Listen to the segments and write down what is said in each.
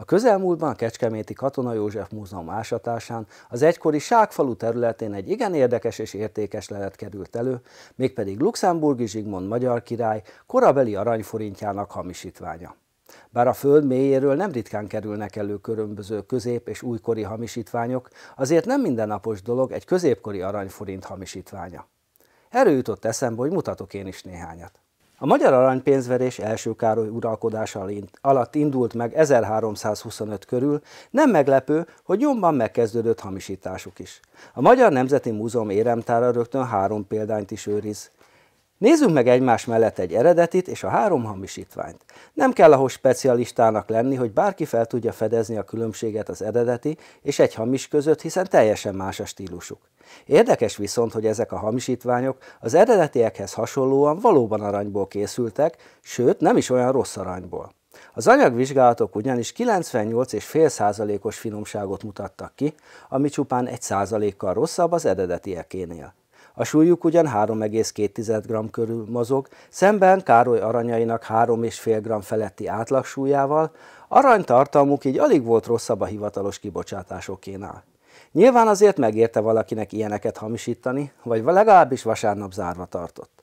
A közelmúltban a Kecskeméti Katona József Múzeum ásatásán az egykori Ságfalu területén egy igen érdekes és értékes lelet került elő, mégpedig Luxemburgi Zsigmond magyar király korabeli aranyforintjának hamisítványa. Bár a föld mélyéről nem ritkán kerülnek elő különböző közép- és újkori hamisítványok, azért nem mindennapos dolog egy középkori aranyforint hamisítványa. Erről jutott eszembe, hogy mutatok én is néhányat. A magyar aranypénzverés első Károly uralkodása alatt indult meg 1325 körül, nem meglepő, hogy nyomban megkezdődött hamisításuk is. A Magyar Nemzeti Múzeum éremtára rögtön három példányt is őriz. Nézzünk meg egymás mellett egy eredetit és a három hamisítványt. Nem kell ahhoz specialistának lenni, hogy bárki fel tudja fedezni a különbséget az eredeti és egy hamis között, hiszen teljesen más a stílusuk. Érdekes viszont, hogy ezek a hamisítványok az eredetiekhez hasonlóan valóban aranyból készültek, sőt nem is olyan rossz aranyból. Az anyagvizsgálatok ugyanis 98,5%-os finomságot mutattak ki, ami csupán 1%-kal rosszabb az eredetiekénél. A súlyuk ugyan 3,2 g körül mozog, szemben Károly aranyainak 3,5 g feletti átlagsúlyával, aranytartalmuk így alig volt rosszabb a hivatalos kibocsátásokénál. Nyilván azért megérte valakinek ilyeneket hamisítani, vagy legalábbis vasárnap zárva tartott.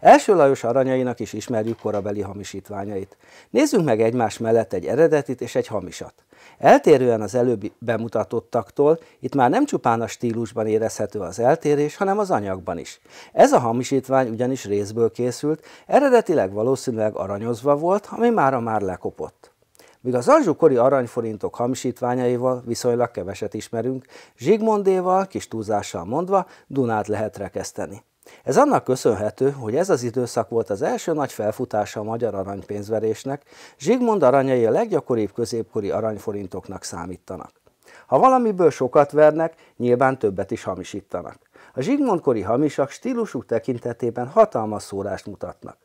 Első Lajos aranyainak is ismerjük korabeli hamisítványait. Nézzünk meg egymás mellett egy eredetit és egy hamisat. Eltérően az előbb bemutatottaktól, itt már nem csupán a stílusban érezhető az eltérés, hanem az anyagban is. Ez a hamisítvány ugyanis részből készült, eredetileg valószínűleg aranyozva volt, ami mára már lekopott. Míg az alzsukori aranyforintok hamisítványaival viszonylag keveset ismerünk, Zsigmondéval, kis túlzással mondva, Dunát lehet rekeszteni. Ez annak köszönhető, hogy ez az időszak volt az első nagy felfutása a magyar aranypénzverésnek, Zsigmond aranyai a leggyakoribb középkori aranyforintoknak számítanak. Ha valamiből sokat vernek, nyilván többet is hamisítanak. A zsigmondkori hamisak stílusuk tekintetében hatalmas szórást mutatnak.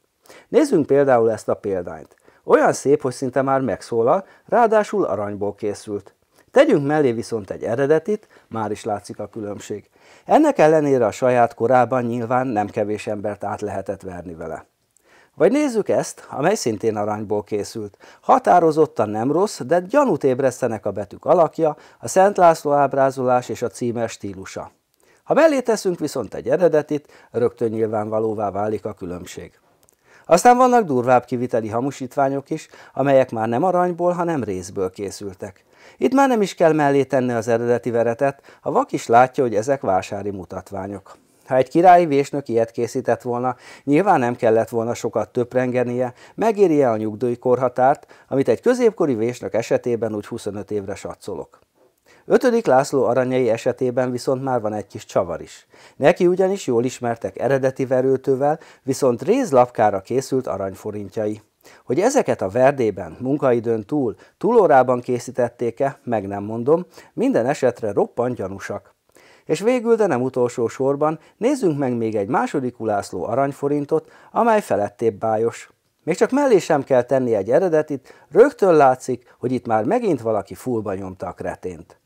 Nézzünk például ezt a példányt. Olyan szép, hogy szinte már megszólal, ráadásul aranyból készült. Tegyünk mellé viszont egy eredetit, már is látszik a különbség. Ennek ellenére a saját korában nyilván nem kevés embert át lehetett verni vele. Vagy nézzük ezt, amely szintén aranyból készült. Határozottan nem rossz, de gyanút ébresztenek a betűk alakja, a Szent László ábrázolás és a címer stílusa. Ha mellé teszünk viszont egy eredetit, rögtön nyilvánvalóvá válik a különbség. Aztán vannak durvább kiviteli hamusítványok is, amelyek már nem aranyból, hanem részből készültek. Itt már nem is kell mellé tenni az eredeti veretet, a vak is látja, hogy ezek vásári mutatványok. Ha egy királyi vésnök ilyet készített volna, nyilván nem kellett volna sokat töprengenie, megéri a nyugdíjkorhatárt, amit egy középkori vésnök esetében úgy 25 évre satszolok. Ötödik László aranyai esetében viszont már van egy kis csavar is. Neki ugyanis jól ismertek eredeti verőtővel, viszont rézlapkára készült aranyforintjai. Hogy ezeket a verdében, munkaidőn túl, túlórában készítették-e, meg nem mondom, minden esetre roppant gyanúsak. És végül, de nem utolsó sorban, nézzünk meg még egy második Ulászló aranyforintot, amely felettébb bájos. Még csak mellé sem kell tenni egy eredetit, rögtön látszik, hogy itt már megint valaki fullba nyomta a kretént.